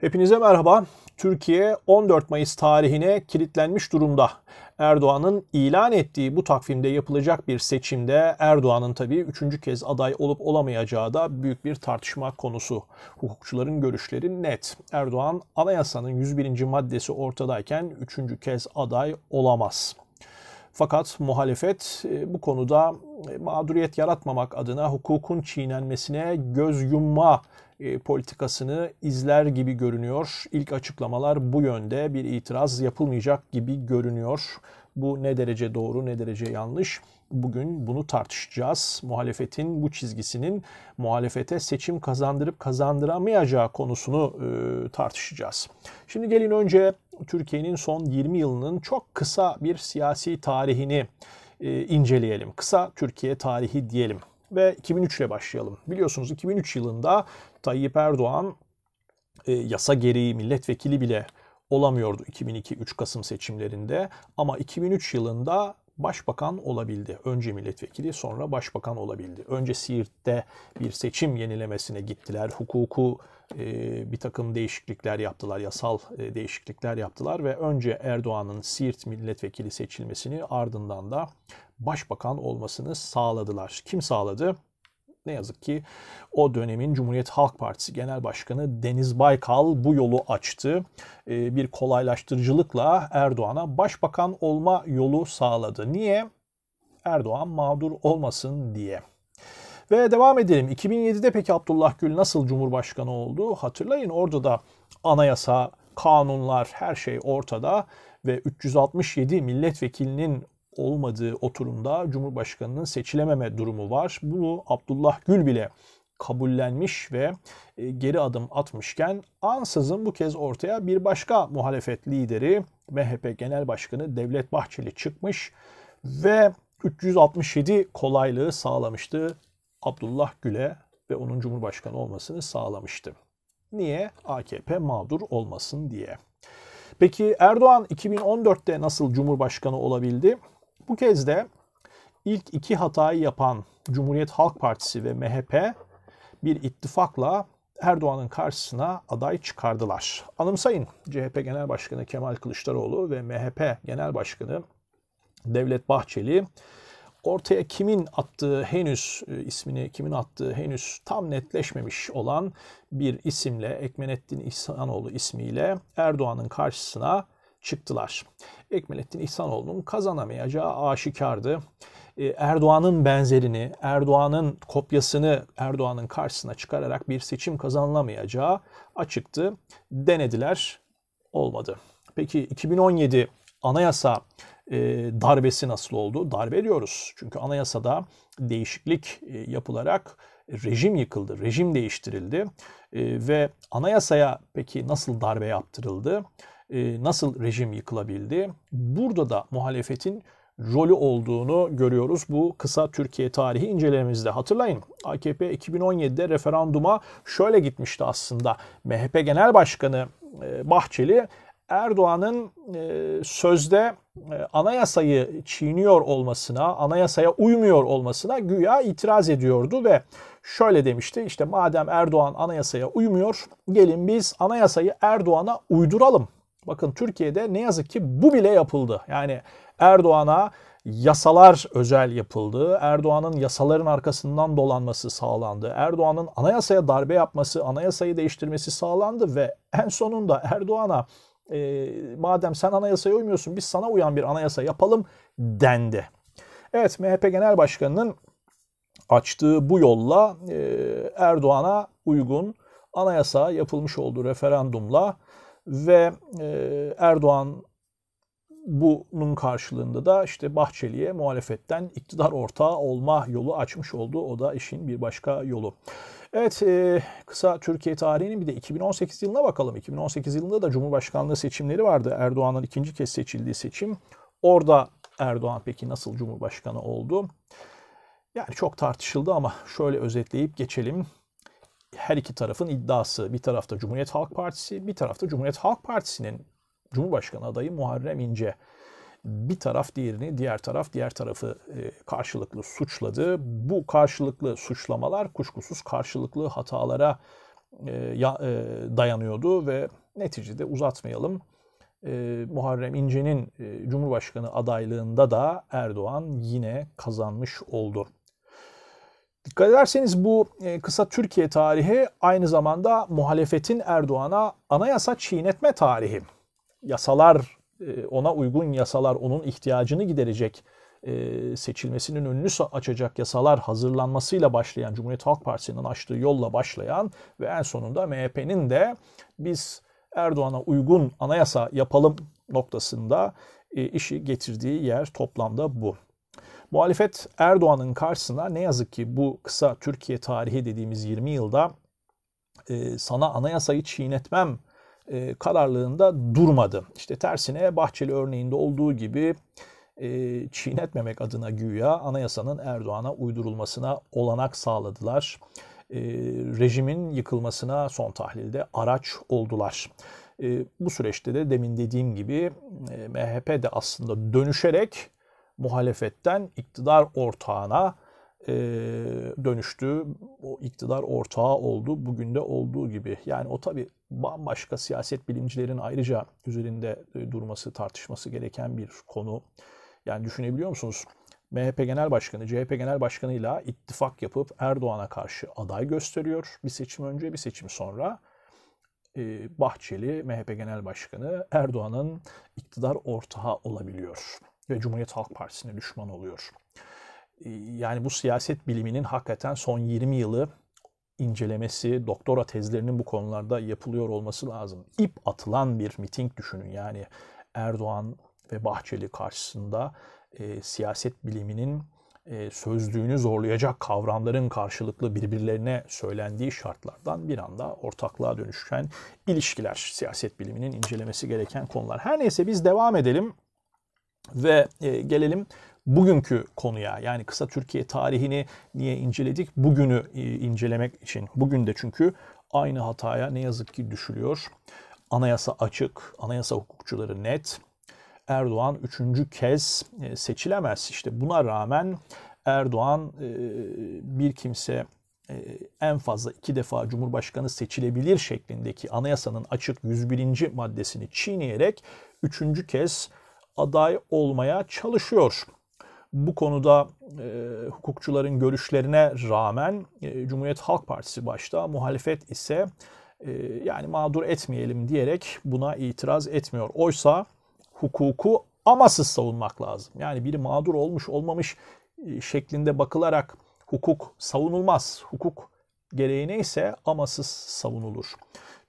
Hepinize merhaba. Türkiye 14 Mayıs tarihine kilitlenmiş durumda. Erdoğan'ın ilan ettiği bu takvimde yapılacak bir seçimde Erdoğan'ın tabii üçüncü kez aday olup olamayacağı da büyük bir tartışma konusu. Hukukçuların görüşleri net. Erdoğan anayasanın 101. maddesi ortadayken üçüncü kez aday olamaz. Fakat muhalefet e, bu konuda e, mağduriyet yaratmamak adına hukukun çiğnenmesine göz yumma e, politikasını izler gibi görünüyor. İlk açıklamalar bu yönde bir itiraz yapılmayacak gibi görünüyor. Bu ne derece doğru ne derece yanlış bugün bunu tartışacağız. Muhalefetin bu çizgisinin muhalefete seçim kazandırıp kazandıramayacağı konusunu e, tartışacağız. Şimdi gelin önce Türkiye'nin son 20 yılının çok kısa bir siyasi tarihini e, inceleyelim. Kısa Türkiye tarihi diyelim ve 2003 ile başlayalım. Biliyorsunuz 2003 yılında Tayyip Erdoğan e, yasa gereği milletvekili bile olamıyordu 2002 3 Kasım seçimlerinde ama 2003 yılında başbakan olabildi. Önce milletvekili sonra başbakan olabildi. Önce Siirt'te bir seçim yenilemesine gittiler. Hukuku e, bir takım değişiklikler yaptılar, yasal e, değişiklikler yaptılar ve önce Erdoğan'ın Siirt milletvekili seçilmesini ardından da başbakan olmasını sağladılar. Kim sağladı? Ne yazık ki o dönemin Cumhuriyet Halk Partisi Genel Başkanı Deniz Baykal bu yolu açtı. Ee, bir kolaylaştırıcılıkla Erdoğan'a başbakan olma yolu sağladı. Niye? Erdoğan mağdur olmasın diye. Ve devam edelim. 2007'de peki Abdullah Gül nasıl Cumhurbaşkanı oldu? Hatırlayın orada da anayasa, kanunlar her şey ortada ve 367 milletvekilinin olmadığı oturumda Cumhurbaşkanı'nın seçilememe durumu var. Bunu Abdullah Gül bile kabullenmiş ve e, geri adım atmışken ansızın bu kez ortaya bir başka muhalefet lideri MHP Genel Başkanı Devlet Bahçeli çıkmış ve 367 kolaylığı sağlamıştı Abdullah Gül'e ve onun Cumhurbaşkanı olmasını sağlamıştı. Niye? AKP mağdur olmasın diye. Peki Erdoğan 2014'te nasıl Cumhurbaşkanı olabildi? Bu kez de ilk iki hatayı yapan Cumhuriyet Halk Partisi ve MHP bir ittifakla Erdoğan'ın karşısına aday çıkardılar. Anımsayın CHP Genel Başkanı Kemal Kılıçdaroğlu ve MHP Genel Başkanı Devlet Bahçeli ortaya kimin attığı henüz e, ismini kimin attığı henüz tam netleşmemiş olan bir isimle Ekmenettin İhsanoğlu ismiyle Erdoğan'ın karşısına çıktılar. Ekmelettin İhsanoğlu'nun kazanamayacağı aşikardı. E, Erdoğan'ın benzerini, Erdoğan'ın kopyasını Erdoğan'ın karşısına çıkararak bir seçim kazanılamayacağı açıktı. Denediler, olmadı. Peki 2017 anayasa e, darbesi nasıl oldu? Darbe diyoruz. Çünkü anayasada değişiklik e, yapılarak rejim yıkıldı, rejim değiştirildi e, ve anayasaya peki nasıl darbe yaptırıldı? E, nasıl rejim yıkılabildi? Burada da muhalefetin rolü olduğunu görüyoruz bu kısa Türkiye tarihi incelememizde. Hatırlayın AKP 2017'de referanduma şöyle gitmişti aslında. MHP Genel Başkanı e, Bahçeli Erdoğan'ın e, sözde anayasayı çiğniyor olmasına, anayasaya uymuyor olmasına güya itiraz ediyordu ve şöyle demişti. işte madem Erdoğan anayasaya uymuyor, gelin biz anayasayı Erdoğan'a uyduralım Bakın Türkiye'de ne yazık ki bu bile yapıldı. Yani Erdoğan'a yasalar özel yapıldı. Erdoğan'ın yasaların arkasından dolanması sağlandı. Erdoğan'ın anayasaya darbe yapması, anayasayı değiştirmesi sağlandı ve en sonunda Erdoğan'a e, madem sen anayasaya uymuyorsun biz sana uyan bir anayasa yapalım dendi. Evet MHP Genel Başkanı'nın açtığı bu yolla e, Erdoğan'a uygun anayasa yapılmış olduğu referandumla ve e, Erdoğan bunun karşılığında da işte Bahçeli'ye muhalefetten iktidar ortağı olma yolu açmış oldu. O da işin bir başka yolu. Evet e, kısa Türkiye tarihinin bir de 2018 yılına bakalım. 2018 yılında da Cumhurbaşkanlığı seçimleri vardı. Erdoğan'ın ikinci kez seçildiği seçim. Orada Erdoğan peki nasıl Cumhurbaşkanı oldu? Yani çok tartışıldı ama şöyle özetleyip geçelim her iki tarafın iddiası. Bir tarafta Cumhuriyet Halk Partisi, bir tarafta Cumhuriyet Halk Partisi'nin Cumhurbaşkanı adayı Muharrem İnce. Bir taraf diğerini, diğer taraf diğer tarafı e, karşılıklı suçladı. Bu karşılıklı suçlamalar kuşkusuz karşılıklı hatalara e, e, dayanıyordu ve neticede uzatmayalım. Muharrem İnce'nin Cumhurbaşkanı adaylığında da Erdoğan yine kazanmış oldu. Dikkat ederseniz bu e, kısa Türkiye tarihi aynı zamanda muhalefetin Erdoğan'a anayasa çiğnetme tarihi. Yasalar e, ona uygun yasalar onun ihtiyacını giderecek e, seçilmesinin önünü açacak yasalar hazırlanmasıyla başlayan Cumhuriyet Halk Partisi'nin açtığı yolla başlayan ve en sonunda MHP'nin de biz Erdoğan'a uygun anayasa yapalım noktasında işi getirdiği yer toplamda bu. Muhalefet Erdoğan'ın karşısına ne yazık ki bu kısa Türkiye tarihi dediğimiz 20 yılda e, sana anayasayı çiğnetmem e, kararlılığında durmadı. İşte tersine Bahçeli örneğinde olduğu gibi e, çiğnetmemek adına güya anayasanın Erdoğan'a uydurulmasına olanak sağladılar. E, rejimin yıkılmasına son tahlilde araç oldular. E, bu süreçte de demin dediğim gibi e, MHP de aslında dönüşerek muhalefetten iktidar ortağına e, dönüştü. O iktidar ortağı oldu. Bugün de olduğu gibi. Yani o tabi bambaşka siyaset bilimcilerin ayrıca üzerinde e, durması, tartışması gereken bir konu. Yani düşünebiliyor musunuz? MHP Genel Başkanı, CHP Genel Başkanı ile ittifak yapıp Erdoğan'a karşı aday gösteriyor. Bir seçim önce, bir seçim sonra. E, Bahçeli, MHP Genel Başkanı Erdoğan'ın iktidar ortağı olabiliyor ve Cumhuriyet Halk Partisi'ne düşman oluyor. Ee, yani bu siyaset biliminin hakikaten son 20 yılı incelemesi, doktora tezlerinin bu konularda yapılıyor olması lazım. İp atılan bir miting düşünün. Yani Erdoğan ve Bahçeli karşısında e, siyaset biliminin e, sözlüğünü zorlayacak kavramların karşılıklı birbirlerine söylendiği şartlardan bir anda ortaklığa dönüşen ilişkiler siyaset biliminin incelemesi gereken konular. Her neyse biz devam edelim. Ve e, gelelim bugünkü konuya yani kısa Türkiye tarihini niye inceledik? Bugünü e, incelemek için. Bugün de çünkü aynı hataya ne yazık ki düşülüyor. Anayasa açık, anayasa hukukçuları net. Erdoğan üçüncü kez e, seçilemez. İşte buna rağmen Erdoğan e, bir kimse e, en fazla iki defa Cumhurbaşkanı seçilebilir şeklindeki anayasanın açık 101. maddesini çiğneyerek üçüncü kez aday olmaya çalışıyor. Bu konuda e, hukukçuların görüşlerine rağmen e, Cumhuriyet Halk Partisi başta muhalefet ise e, yani mağdur etmeyelim diyerek buna itiraz etmiyor. Oysa hukuku amasız savunmak lazım. Yani biri mağdur olmuş olmamış e, şeklinde bakılarak hukuk savunulmaz. Hukuk gereğine ise amasız savunulur.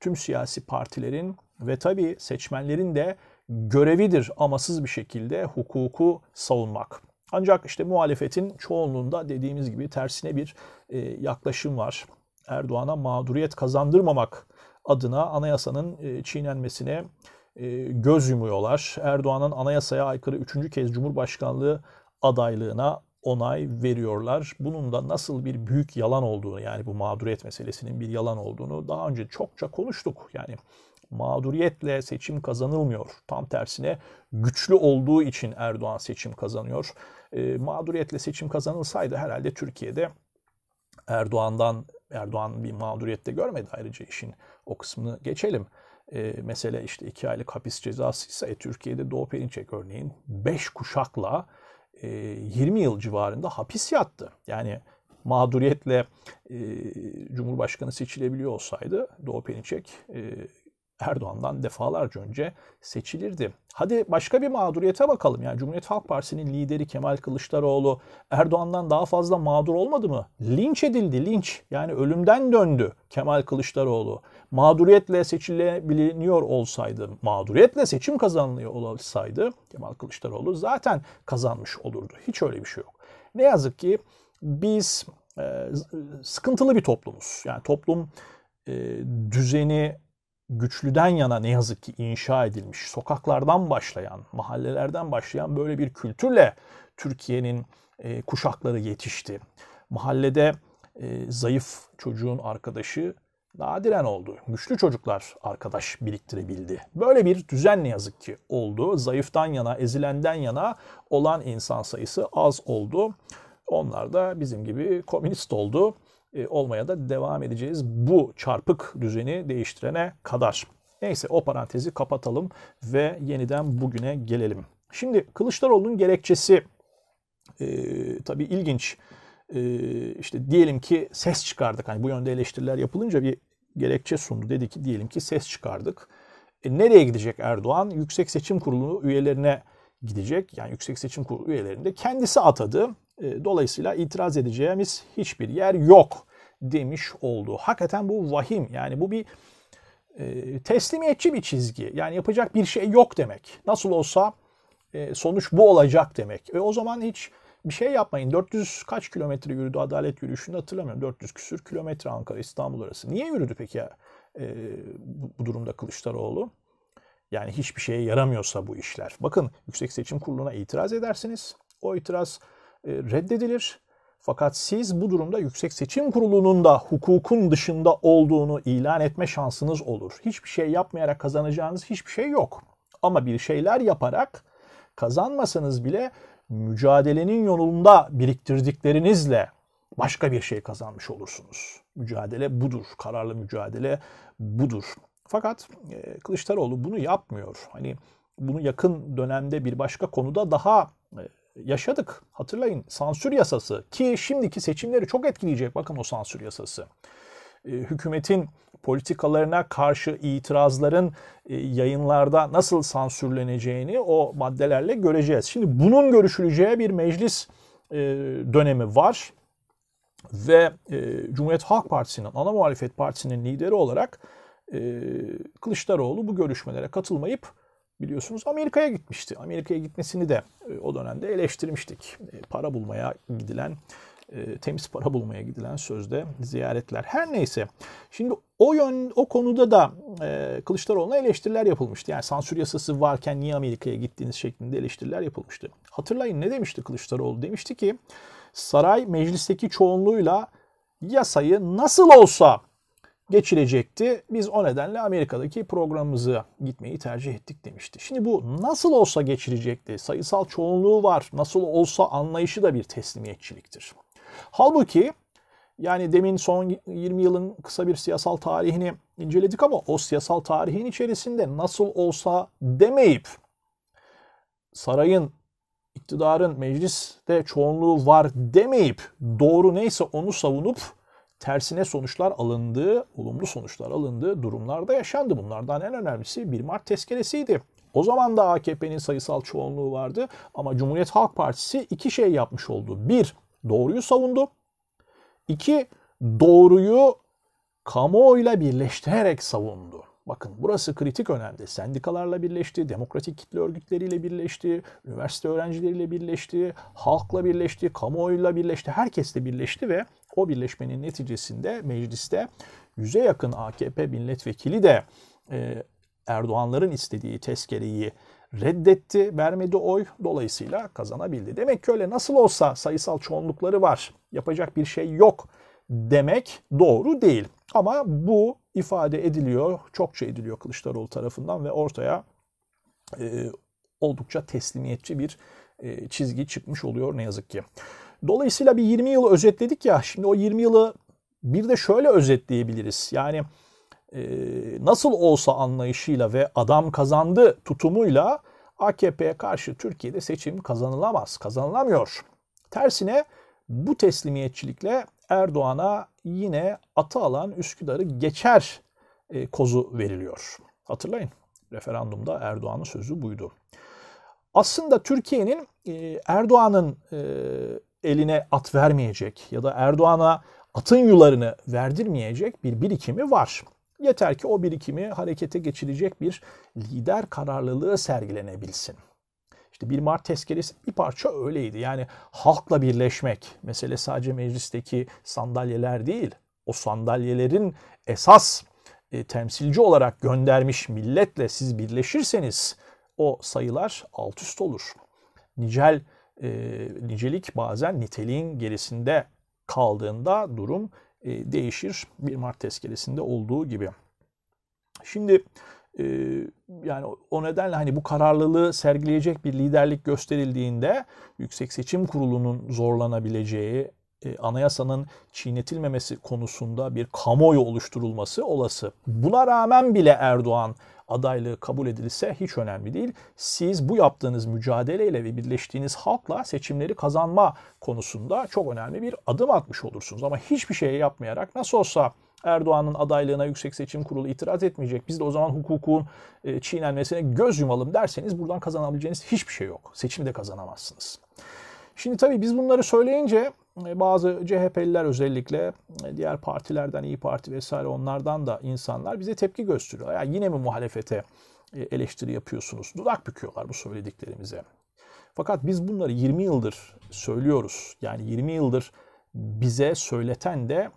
Tüm siyasi partilerin ve tabii seçmenlerin de görevidir amasız bir şekilde hukuku savunmak. Ancak işte muhalefetin çoğunluğunda dediğimiz gibi tersine bir e, yaklaşım var. Erdoğan'a mağduriyet kazandırmamak adına anayasanın e, çiğnenmesine e, göz yumuyorlar. Erdoğan'ın anayasaya aykırı üçüncü kez Cumhurbaşkanlığı adaylığına onay veriyorlar. Bunun da nasıl bir büyük yalan olduğunu yani bu mağduriyet meselesinin bir yalan olduğunu daha önce çokça konuştuk. Yani mağduriyetle seçim kazanılmıyor. Tam tersine güçlü olduğu için Erdoğan seçim kazanıyor. E, mağduriyetle seçim kazanılsaydı herhalde Türkiye'de Erdoğan'dan Erdoğan bir mağduriyette görmedi ayrıca işin o kısmını geçelim. E, mesele işte iki aylık hapis cezası ise e, Türkiye'de Doğu Perinçek örneğin beş kuşakla e, 20 yıl civarında hapis yattı. Yani mağduriyetle e, Cumhurbaşkanı seçilebiliyor olsaydı Doğu Perinçek e, Erdoğan'dan defalarca önce seçilirdi. Hadi başka bir mağduriyete bakalım. Yani Cumhuriyet Halk Partisi'nin lideri Kemal Kılıçdaroğlu Erdoğan'dan daha fazla mağdur olmadı mı? Linç edildi, linç. Yani ölümden döndü Kemal Kılıçdaroğlu. Mağduriyetle seçilebiliyor olsaydı, mağduriyetle seçim kazanılıyor olsaydı Kemal Kılıçdaroğlu zaten kazanmış olurdu. Hiç öyle bir şey yok. Ne yazık ki biz e, sıkıntılı bir toplumuz. Yani toplum e, düzeni güçlüden yana ne yazık ki inşa edilmiş, sokaklardan başlayan, mahallelerden başlayan böyle bir kültürle Türkiye'nin e, kuşakları yetişti. Mahallede e, zayıf çocuğun arkadaşı nadiren oldu. Güçlü çocuklar arkadaş biriktirebildi. Böyle bir düzen ne yazık ki oldu. Zayıftan yana, ezilenden yana olan insan sayısı az oldu. Onlar da bizim gibi komünist oldu e, olmaya da devam edeceğiz bu çarpık düzeni değiştirene kadar. Neyse o parantezi kapatalım ve yeniden bugüne gelelim. Şimdi Kılıçdaroğlu'nun gerekçesi e, tabii ilginç. E, işte diyelim ki ses çıkardık. Hani bu yönde eleştiriler yapılınca bir gerekçe sundu. Dedi ki diyelim ki ses çıkardık. E, nereye gidecek Erdoğan? Yüksek Seçim Kurulu üyelerine gidecek. Yani Yüksek Seçim Kurulu üyelerinde kendisi atadı. E, dolayısıyla itiraz edeceğimiz hiçbir yer yok demiş oldu. Hakikaten bu vahim yani bu bir e, teslimiyetçi bir çizgi. Yani yapacak bir şey yok demek. Nasıl olsa e, sonuç bu olacak demek. E, o zaman hiç bir şey yapmayın. 400 kaç kilometre yürüdü adalet yürüyüşünü hatırlamıyorum. 400 küsür kilometre Ankara İstanbul arası. Niye yürüdü peki ya e, bu durumda Kılıçdaroğlu? Yani hiçbir şeye yaramıyorsa bu işler. Bakın Yüksek Seçim Kurulu'na itiraz edersiniz. O itiraz e, reddedilir. Fakat siz bu durumda Yüksek Seçim Kurulu'nun da hukukun dışında olduğunu ilan etme şansınız olur. Hiçbir şey yapmayarak kazanacağınız hiçbir şey yok. Ama bir şeyler yaparak kazanmasanız bile mücadelenin yolunda biriktirdiklerinizle başka bir şey kazanmış olursunuz. Mücadele budur. Kararlı mücadele budur. Fakat e, Kılıçdaroğlu bunu yapmıyor. Hani bunu yakın dönemde bir başka konuda daha e, yaşadık. Hatırlayın sansür yasası ki şimdiki seçimleri çok etkileyecek bakın o sansür yasası. E, hükümetin politikalarına karşı itirazların e, yayınlarda nasıl sansürleneceğini o maddelerle göreceğiz. Şimdi bunun görüşüleceği bir meclis e, dönemi var ve Cumhuriyet Halk Partisi'nin ana muhalefet partisinin lideri olarak Kılıçdaroğlu bu görüşmelere katılmayıp biliyorsunuz Amerika'ya gitmişti. Amerika'ya gitmesini de e, o dönemde eleştirmiştik. E, para bulmaya gidilen, e, temiz para bulmaya gidilen sözde ziyaretler. Her neyse. Şimdi o yön o konuda da e, Kılıçdaroğlu'na eleştiriler yapılmıştı. Yani sansür yasası varken niye Amerika'ya gittiğiniz şeklinde eleştiriler yapılmıştı. Hatırlayın ne demişti Kılıçdaroğlu? Demişti ki saray meclisteki çoğunluğuyla yasayı nasıl olsa geçilecekti. Biz o nedenle Amerika'daki programımızı gitmeyi tercih ettik demişti. Şimdi bu nasıl olsa geçilecekti. Sayısal çoğunluğu var. Nasıl olsa anlayışı da bir teslimiyetçiliktir. Halbuki yani demin son 20 yılın kısa bir siyasal tarihini inceledik ama o siyasal tarihin içerisinde nasıl olsa demeyip sarayın, iktidarın mecliste çoğunluğu var demeyip doğru neyse onu savunup tersine sonuçlar alındığı, olumlu sonuçlar alındığı durumlarda yaşandı. Bunlardan en önemlisi 1 Mart tezkeresiydi. O zaman da AKP'nin sayısal çoğunluğu vardı ama Cumhuriyet Halk Partisi iki şey yapmış oldu. Bir, doğruyu savundu. İki, doğruyu kamuoyuyla birleştirerek savundu. Bakın burası kritik önemli. Sendikalarla birleşti, demokratik kitle örgütleriyle birleşti, üniversite öğrencileriyle birleşti, halkla birleşti, kamuoyuyla birleşti, herkesle birleşti ve o birleşmenin neticesinde mecliste yüze yakın AKP milletvekili de e, Erdoğanların istediği tezkereyi reddetti, vermedi oy. Dolayısıyla kazanabildi. Demek ki öyle nasıl olsa sayısal çoğunlukları var. Yapacak bir şey yok demek doğru değil. Ama bu ifade ediliyor, çokça ediliyor Kılıçdaroğlu tarafından ve ortaya e, oldukça teslimiyetçi bir e, çizgi çıkmış oluyor ne yazık ki. Dolayısıyla bir 20 yılı özetledik ya. Şimdi o 20 yılı bir de şöyle özetleyebiliriz. Yani e, nasıl olsa anlayışıyla ve adam kazandı tutumuyla AKP'ye karşı Türkiye'de seçim kazanılamaz, kazanılamıyor. Tersine bu teslimiyetçilikle Erdoğan'a yine atı alan Üsküdar'ı geçer e, kozu veriliyor. Hatırlayın referandumda Erdoğan'ın sözü buydu. Aslında Türkiye'nin e, Erdoğan'ın e, eline at vermeyecek ya da Erdoğan'a atın yularını verdirmeyecek bir birikimi var. Yeter ki o birikimi harekete geçirecek bir lider kararlılığı sergilenebilsin. İşte 1 Mart tezkeresi bir parça öyleydi. Yani halkla birleşmek mesele sadece meclisteki sandalyeler değil. O sandalyelerin esas e, temsilci olarak göndermiş milletle siz birleşirseniz o sayılar alt üst olur. Nicel e, nicelik bazen niteliğin gerisinde kaldığında durum e, değişir. 1 Mart tezkeresinde olduğu gibi. Şimdi e, yani o nedenle hani bu kararlılığı sergileyecek bir liderlik gösterildiğinde Yüksek Seçim Kurulu'nun zorlanabileceği, e, anayasanın çiğnetilmemesi konusunda bir kamuoyu oluşturulması olası. Buna rağmen bile Erdoğan adaylığı kabul edilirse hiç önemli değil. Siz bu yaptığınız mücadeleyle ve birleştiğiniz halkla seçimleri kazanma konusunda çok önemli bir adım atmış olursunuz. Ama hiçbir şey yapmayarak nasıl olsa Erdoğan'ın adaylığına Yüksek Seçim Kurulu itiraz etmeyecek. Biz de o zaman hukukun e, çiğnenmesine göz yumalım derseniz buradan kazanabileceğiniz hiçbir şey yok. Seçimi de kazanamazsınız. Şimdi tabii biz bunları söyleyince e, bazı CHP'liler özellikle e, diğer partilerden İyi Parti vesaire onlardan da insanlar bize tepki gösteriyor. Ya yine mi muhalefete e, eleştiri yapıyorsunuz? Dudak büküyorlar bu söylediklerimize. Fakat biz bunları 20 yıldır söylüyoruz. Yani 20 yıldır bize söyleten de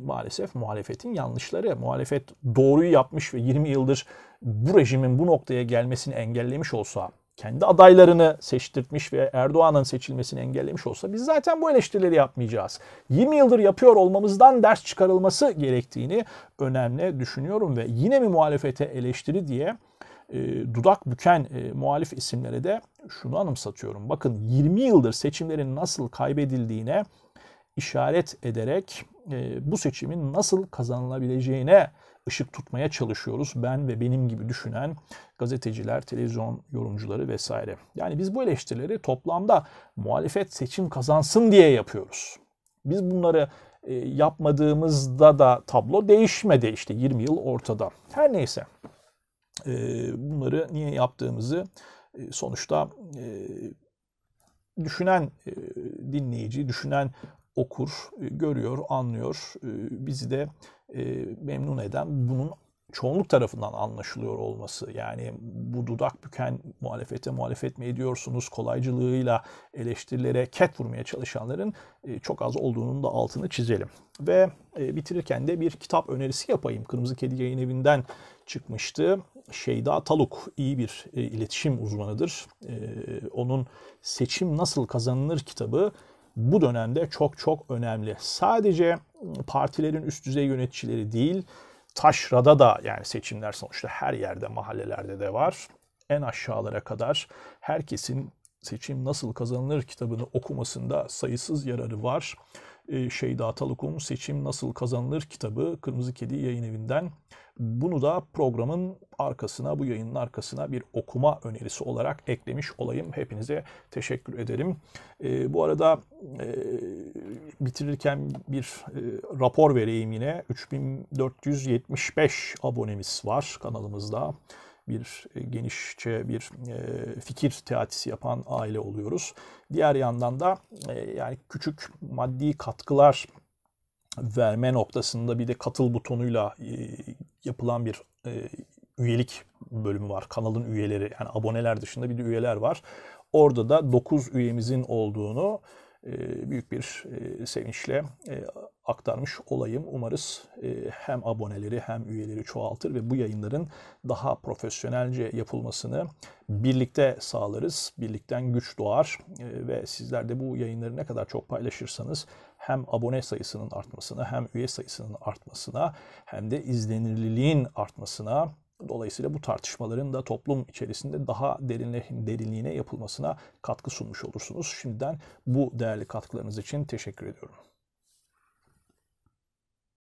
maalesef muhalefetin yanlışları. Muhalefet doğruyu yapmış ve 20 yıldır bu rejimin bu noktaya gelmesini engellemiş olsa kendi adaylarını seçtirtmiş ve Erdoğan'ın seçilmesini engellemiş olsa biz zaten bu eleştirileri yapmayacağız. 20 yıldır yapıyor olmamızdan ders çıkarılması gerektiğini önemli düşünüyorum ve yine mi muhalefete eleştiri diye e, dudak büken e, muhalif isimlere de şunu anımsatıyorum. Bakın 20 yıldır seçimlerin nasıl kaybedildiğine işaret ederek e, bu seçimin nasıl kazanılabileceğine ışık tutmaya çalışıyoruz. Ben ve benim gibi düşünen gazeteciler, televizyon yorumcuları vesaire. Yani biz bu eleştirileri toplamda muhalefet seçim kazansın diye yapıyoruz. Biz bunları e, yapmadığımızda da tablo değişmedi işte 20 yıl ortada. Her neyse e, bunları niye yaptığımızı e, sonuçta düşünen dinleyici, düşünen okur, görüyor, anlıyor. Bizi de e, memnun eden bunun çoğunluk tarafından anlaşılıyor olması. Yani bu dudak büken muhalefete muhalefet mi ediyorsunuz kolaycılığıyla eleştirilere ket vurmaya çalışanların e, çok az olduğunun da altını çizelim. Ve e, bitirirken de bir kitap önerisi yapayım. Kırmızı Kedi yayın evinden çıkmıştı. Şeyda Taluk iyi bir e, iletişim uzmanıdır. Onun Seçim Nasıl Kazanılır kitabı bu dönemde çok çok önemli. Sadece ıı, partilerin üst düzey yöneticileri değil, taşrada da yani seçimler sonuçta her yerde, mahallelerde de var. En aşağılara kadar herkesin seçim nasıl kazanılır kitabını okumasında sayısız yararı var. Ee, Şeyda Taluk'un Seçim Nasıl Kazanılır kitabı Kırmızı Kedi yayın evinden. Bunu da programın arkasına, bu yayının arkasına bir okuma önerisi olarak eklemiş olayım. Hepinize teşekkür ederim. E, bu arada e, bitirirken bir e, rapor vereyim yine. 3475 abonemiz var kanalımızda bir e, genişçe bir e, fikir teatisi yapan aile oluyoruz. Diğer yandan da e, yani küçük maddi katkılar verme noktasında bir de katıl butonuyla yapılan bir üyelik bölümü var. Kanalın üyeleri yani aboneler dışında bir de üyeler var. Orada da 9 üyemizin olduğunu e, büyük bir e, sevinçle e, aktarmış olayım. Umarız hem aboneleri hem üyeleri çoğaltır ve bu yayınların daha profesyonelce yapılmasını birlikte sağlarız. Birlikten güç doğar ve sizler de bu yayınları ne kadar çok paylaşırsanız hem abone sayısının artmasına hem üye sayısının artmasına hem de izlenirliliğin artmasına Dolayısıyla bu tartışmaların da toplum içerisinde daha derinliğine yapılmasına katkı sunmuş olursunuz. Şimdiden bu değerli katkılarınız için teşekkür ediyorum.